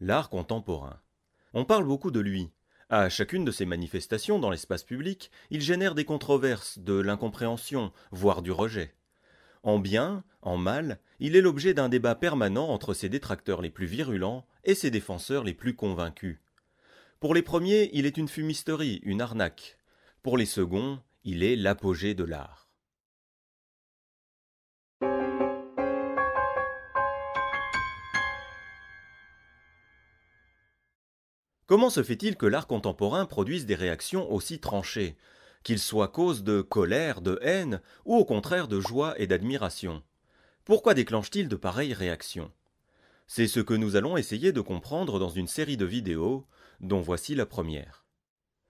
L'art contemporain. On parle beaucoup de lui. À chacune de ses manifestations dans l'espace public, il génère des controverses, de l'incompréhension, voire du rejet. En bien, en mal, il est l'objet d'un débat permanent entre ses détracteurs les plus virulents et ses défenseurs les plus convaincus. Pour les premiers, il est une fumisterie, une arnaque. Pour les seconds, il est l'apogée de l'art. Comment se fait-il que l'art contemporain produise des réactions aussi tranchées, qu'il soit cause de colère, de haine, ou au contraire de joie et d'admiration Pourquoi déclenche-t-il de pareilles réactions C'est ce que nous allons essayer de comprendre dans une série de vidéos, dont voici la première.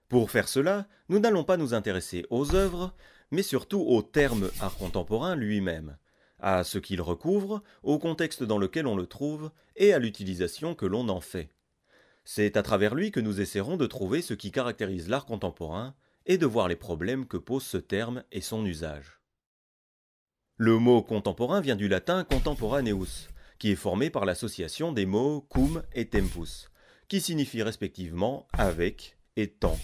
Pour faire cela, nous n'allons pas nous intéresser aux œuvres, mais surtout au terme art contemporain lui-même, à ce qu'il recouvre, au contexte dans lequel on le trouve et à l'utilisation que l'on en fait. C'est à travers lui que nous essaierons de trouver ce qui caractérise l'art contemporain et de voir les problèmes que pose ce terme et son usage. Le mot contemporain vient du latin contemporaneus, qui est formé par l'association des mots cum et tempus, qui signifient respectivement avec et temps.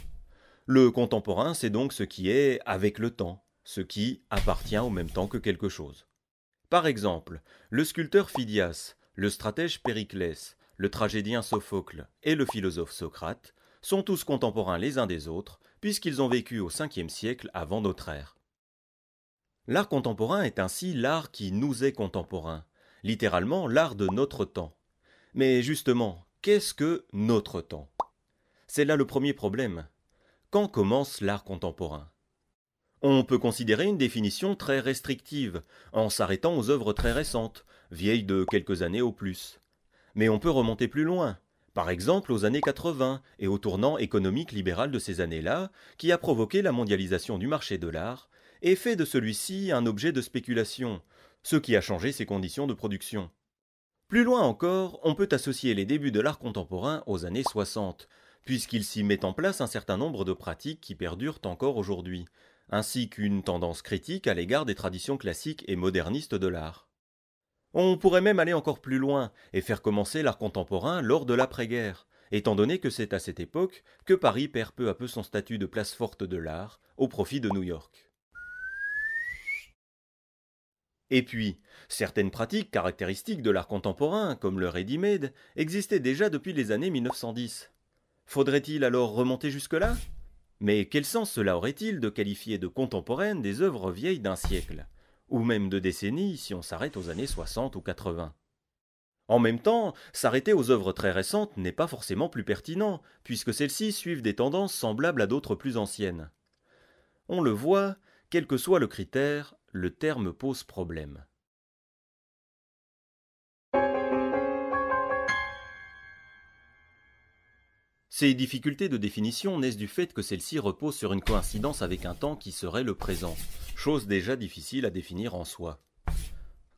Le contemporain, c'est donc ce qui est avec le temps, ce qui appartient au même temps que quelque chose. Par exemple, le sculpteur Phidias, le stratège Périclès, le tragédien Sophocle et le philosophe Socrate, sont tous contemporains les uns des autres, puisqu'ils ont vécu au Ve siècle avant notre ère. L'art contemporain est ainsi l'art qui nous est contemporain, littéralement l'art de notre temps. Mais justement, qu'est-ce que notre temps C'est là le premier problème. Quand commence l'art contemporain on peut considérer une définition très restrictive, en s'arrêtant aux œuvres très récentes, vieilles de quelques années au plus mais on peut remonter plus loin, par exemple aux années 80 et au tournant économique libéral de ces années-là, qui a provoqué la mondialisation du marché de l'art, et fait de celui-ci un objet de spéculation, ce qui a changé ses conditions de production. Plus loin encore, on peut associer les débuts de l'art contemporain aux années 60, puisqu'il s'y met en place un certain nombre de pratiques qui perdurent encore aujourd'hui, ainsi qu'une tendance critique à l'égard des traditions classiques et modernistes de l'art. On pourrait même aller encore plus loin et faire commencer l'art contemporain lors de l'après-guerre, étant donné que c'est à cette époque que Paris perd peu à peu son statut de place forte de l'art au profit de New York. Et puis, certaines pratiques caractéristiques de l'art contemporain, comme le ready-made, existaient déjà depuis les années 1910. Faudrait-il alors remonter jusque-là Mais quel sens cela aurait-il de qualifier de contemporaine des œuvres vieilles d'un siècle ou même de décennies si on s'arrête aux années 60 ou 80. En même temps, s'arrêter aux œuvres très récentes n'est pas forcément plus pertinent, puisque celles-ci suivent des tendances semblables à d'autres plus anciennes. On le voit, quel que soit le critère, le terme pose problème. Ces difficultés de définition naissent du fait que celle-ci repose sur une coïncidence avec un temps qui serait le présent, chose déjà difficile à définir en soi.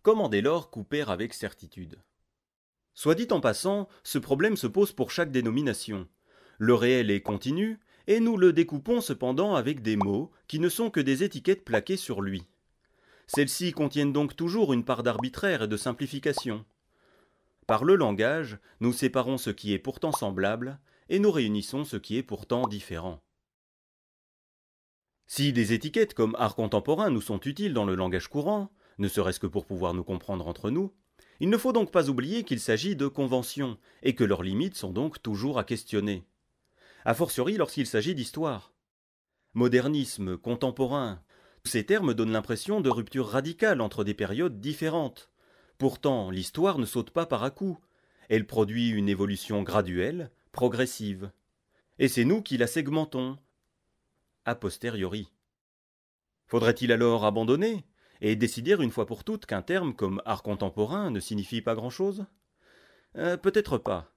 Comment dès lors couper avec certitude Soit dit en passant, ce problème se pose pour chaque dénomination. Le réel est continu, et nous le découpons cependant avec des mots qui ne sont que des étiquettes plaquées sur lui. Celles-ci contiennent donc toujours une part d'arbitraire et de simplification. Par le langage, nous séparons ce qui est pourtant semblable et nous réunissons ce qui est pourtant différent. Si des étiquettes comme art contemporain nous sont utiles dans le langage courant, ne serait-ce que pour pouvoir nous comprendre entre nous, il ne faut donc pas oublier qu'il s'agit de conventions, et que leurs limites sont donc toujours à questionner. A fortiori lorsqu'il s'agit d'histoire. Modernisme, contemporain, tous ces termes donnent l'impression de rupture radicale entre des périodes différentes. Pourtant, l'histoire ne saute pas par à-coup. Elle produit une évolution graduelle, progressive. Et c'est nous qui la segmentons, a posteriori. Faudrait-il alors abandonner et décider une fois pour toutes qu'un terme comme art contemporain ne signifie pas grand-chose euh, Peut-être pas.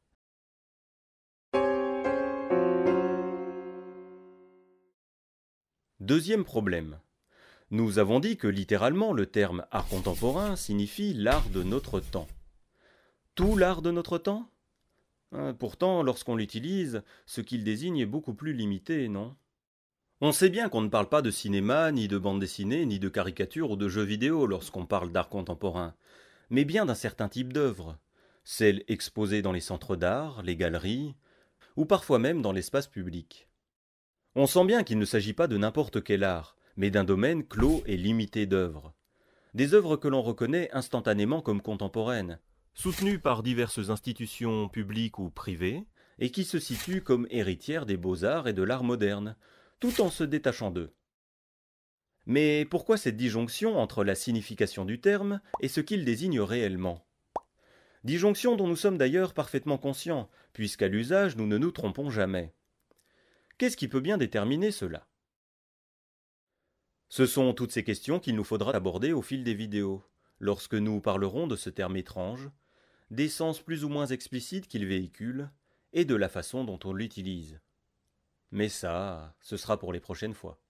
Deuxième problème. Nous avons dit que littéralement le terme art contemporain signifie l'art de notre temps. Tout l'art de notre temps euh, Pourtant, lorsqu'on l'utilise, ce qu'il désigne est beaucoup plus limité, non on sait bien qu'on ne parle pas de cinéma, ni de bande dessinée, ni de caricature ou de jeux vidéo lorsqu'on parle d'art contemporain, mais bien d'un certain type d'œuvre, celles exposées dans les centres d'art, les galeries, ou parfois même dans l'espace public. On sent bien qu'il ne s'agit pas de n'importe quel art, mais d'un domaine clos et limité d'œuvres. Des œuvres que l'on reconnaît instantanément comme contemporaines, soutenues par diverses institutions publiques ou privées, et qui se situent comme héritières des beaux-arts et de l'art moderne, tout en se détachant d'eux. Mais pourquoi cette disjonction entre la signification du terme et ce qu'il désigne réellement Disjonction dont nous sommes d'ailleurs parfaitement conscients, puisqu'à l'usage nous ne nous trompons jamais. Qu'est-ce qui peut bien déterminer cela Ce sont toutes ces questions qu'il nous faudra aborder au fil des vidéos, lorsque nous parlerons de ce terme étrange, des sens plus ou moins explicites qu'il véhicule, et de la façon dont on l'utilise. Mais ça, ce sera pour les prochaines fois.